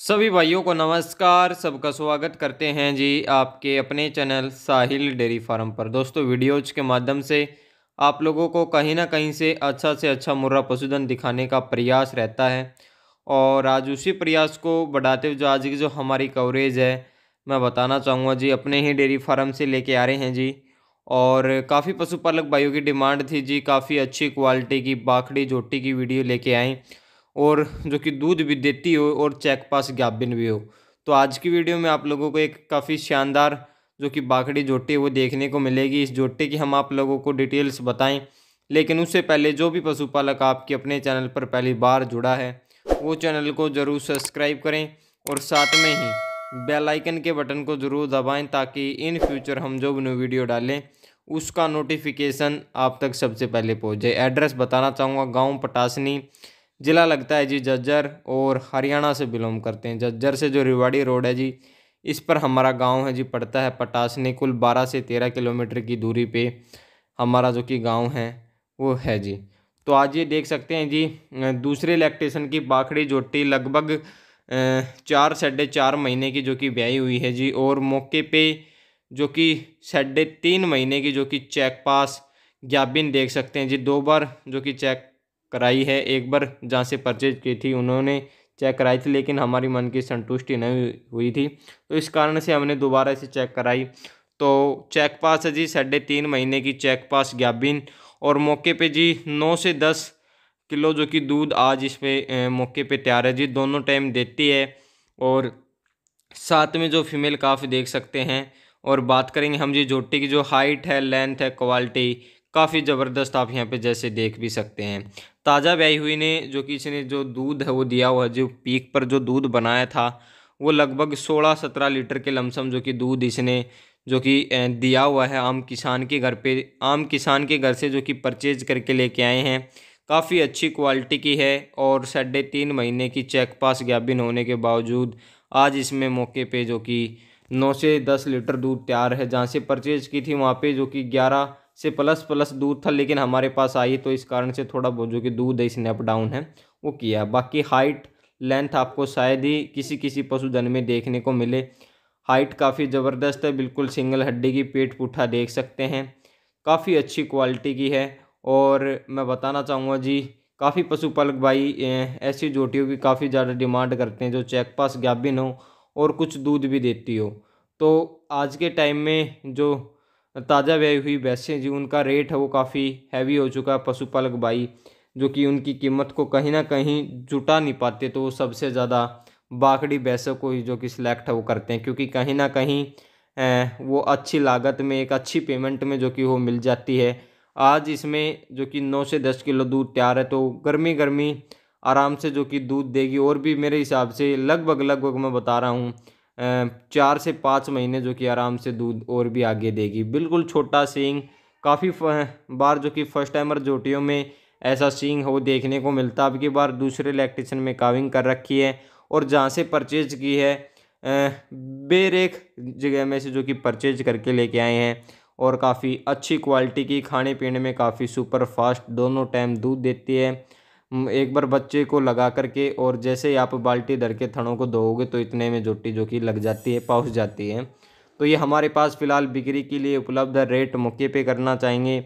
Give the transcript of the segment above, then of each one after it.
सभी भाइयों को नमस्कार सबका स्वागत करते हैं जी आपके अपने चैनल साहिल डेयरी फार्म पर दोस्तों वीडियोज के माध्यम से आप लोगों को कहीं ना कहीं से अच्छा से अच्छा मुर्रा पशुधन दिखाने का प्रयास रहता है और आज उसी प्रयास को बढ़ाते हुए जो आज की जो हमारी कवरेज है मैं बताना चाहूँगा जी अपने ही डेयरी फार्म से लेके आ रहे हैं जी और काफ़ी पशुपालक भाइयों की डिमांड थी जी काफ़ी अच्छी क्वालिटी की बाखड़ी जोटी की वीडियो लेके आएँ और जो कि दूध भी देती हो और चेक पास गाभिन भी हो तो आज की वीडियो में आप लोगों को एक काफ़ी शानदार जो कि बाखड़ी जोटी वो देखने को मिलेगी इस जोटे की हम आप लोगों को डिटेल्स बताएं लेकिन उससे पहले जो भी पशुपालक आपके अपने चैनल पर पहली बार जुड़ा है वो चैनल को ज़रूर सब्सक्राइब करें और साथ में ही बेल आइकन के बटन को ज़रूर दबाएं ताकि इन फ्यूचर हम जो भी वीडियो डालें उसका नोटिफिकेशन आप तक सबसे पहले पहुँचे एड्रेस बताना चाहूँगा गाँव पटासनी ज़िला लगता है जी जज्जर और हरियाणा से बिलोंग करते हैं जज्जर से जो रिवाड़ी रोड है जी इस पर हमारा गांव है जी पड़ता है पटासनी कुल बारह से तेरह किलोमीटर की दूरी पे हमारा जो कि गांव है वो है जी तो आज ये देख सकते हैं जी दूसरे इलेक्ट्रेशन की पाखड़ी जोटी लगभग चार साढ़े चार महीने की जो कि ब्याई हुई है जी और मौके पे जो कि साढ़े तीन महीने की जो कि चेक पास ज्ञापिन देख सकते हैं जी दो बार जो कि चेक कराई है एक बार जहाँ से परचेज की थी उन्होंने चेक कराई थी लेकिन हमारी मन की संतुष्टि नहीं हुई थी तो इस कारण से हमने दोबारा इसे चेक कराई तो चेक पास है जी साढ़े तीन महीने की चेक पास ग्याबिन और मौके पे जी नौ से दस किलो जो कि दूध आज इस मौके पे तैयार है जी दोनों टाइम देती है और साथ में जो फीमेल काफ़ी देख सकते हैं और बात करेंगे हम जी जोटी की जो हाइट है लेंथ है क्वालिटी काफ़ी ज़बरदस्त आप यहाँ पे जैसे देख भी सकते हैं ताज़ा ब्याई हुई ने जो कि इसने जो दूध है वो दिया हुआ जो पीक पर जो दूध बनाया था वो लगभग सोलह सत्रह लीटर के लमसम जो कि दूध इसने जो कि दिया हुआ है आम किसान के घर पे आम किसान के घर से जो कि परचेज करके लेके आए हैं काफ़ी अच्छी क्वालिटी की है और साढ़े तीन महीने की चेक पास गैबिन होने के बावजूद आज इसमें मौके पे जो कि नौ से दस लीटर दूध तैयार है जहाँ से परचेज की थी वहाँ पे जो कि ग्यारह से प्लस प्लस दूर था लेकिन हमारे पास आई तो इस कारण से थोड़ा बहुत जो कि दूध है अप डाउन है वो किया बाकी हाइट लेंथ आपको शायद ही किसी किसी पशुधन में देखने को मिले हाइट काफ़ी ज़बरदस्त है बिल्कुल सिंगल हड्डी की पेट पुठा देख सकते हैं काफ़ी अच्छी क्वालिटी की है और मैं बताना चाहूँगा जी काफ़ी पशुपालक भाई ऐसी जोटियों की काफ़ी ज़्यादा डिमांड करते हैं जो चेक पास गाभिन हो और कुछ दूध भी देती हो तो आज के टाइम में जो ताज़ा व्यय हुई भैंसें जो उनका रेट है वो काफ़ी हैवी हो चुका है पशुपालक भाई जो कि उनकी कीमत को कहीं ना कहीं जुटा नहीं पाते तो वो सबसे ज़्यादा बाकड़ी भैंसों को ही जो कि सिलेक्ट है वो करते हैं क्योंकि कहीं ना कहीं वो अच्छी लागत में एक अच्छी पेमेंट में जो कि वो मिल जाती है आज इसमें जो कि नौ से दस किलो दूध तैयार है तो गर्मी गर्मी आराम से जो कि दूध देगी और भी मेरे हिसाब से लगभग लगभग मैं बता रहा हूँ चार से पाँच महीने जो कि आराम से दूध और भी आगे देगी बिल्कुल छोटा सींग काफ़ी बार जो कि फर्स्ट टाइमर जोटियों में ऐसा सींग हो देखने को मिलता अब की बार दूसरे इलेक्ट्रिशन में काविंग कर रखी है और जहाँ से परचेज की है बेरेख जगह में से जो कि परचेज करके लेके आए हैं और काफ़ी अच्छी क्वालिटी की खाने पीने में काफ़ी सुपर फास्ट दोनों टाइम दूध देती है एक बार बच्चे को लगा करके और जैसे ही आप बाल्टी धर के थनों को धोओगे तो इतने में जोटी जो कि लग जाती है पहुँच जाती है तो ये हमारे पास फ़िलहाल बिक्री के लिए उपलब्ध है रेट मौके पे करना चाहेंगे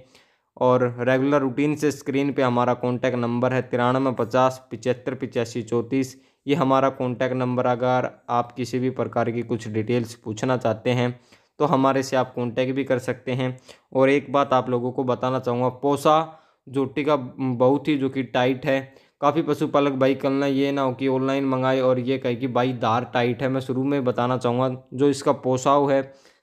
और रेगुलर रूटीन से स्क्रीन पे हमारा कॉन्टैक्ट नंबर है तिरानवे पचास पिचहत्तर पिचासी चौंतीस ये हमारा कॉन्टैक्ट नंबर अगर आप किसी भी प्रकार की कुछ डिटेल्स पूछना चाहते हैं तो हमारे से आप कॉन्टैक्ट भी कर सकते हैं और एक बात आप लोगों को बताना चाहूँगा पोसा जो टिका बहुत ही जो कि टाइट है काफ़ी पशुपालक भाई करना ये ना हो कि ऑनलाइन मंगाए और ये कहे कि भाई दार टाइट है मैं शुरू में बताना चाहूँगा जो इसका पोसाव है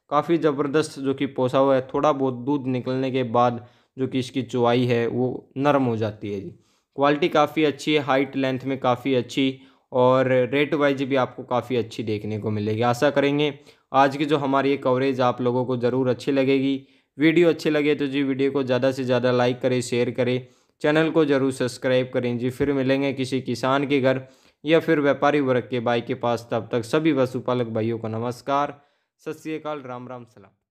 काफ़ी ज़बरदस्त जो कि पोसाव है थोड़ा बहुत दूध निकलने के बाद जो कि इसकी चुवाई है वो नरम हो जाती है जी क्वालिटी काफ़ी अच्छी है हाइट लेंथ में काफ़ी अच्छी और रेट वाइज भी आपको काफ़ी अच्छी देखने को मिलेगी आशा करेंगे आज की जो हमारी ये कवरेज आप लोगों को ज़रूर अच्छी लगेगी वीडियो अच्छे लगे तो जी वीडियो को ज़्यादा से ज़्यादा लाइक करें शेयर करें चैनल को ज़रूर सब्सक्राइब करें जी फिर मिलेंगे किसी किसान के घर या फिर व्यापारी वर्ग के भाई के पास तब तक सभी पशुपालक भाइयों को नमस्कार सत श्रीकाल राम राम सलाम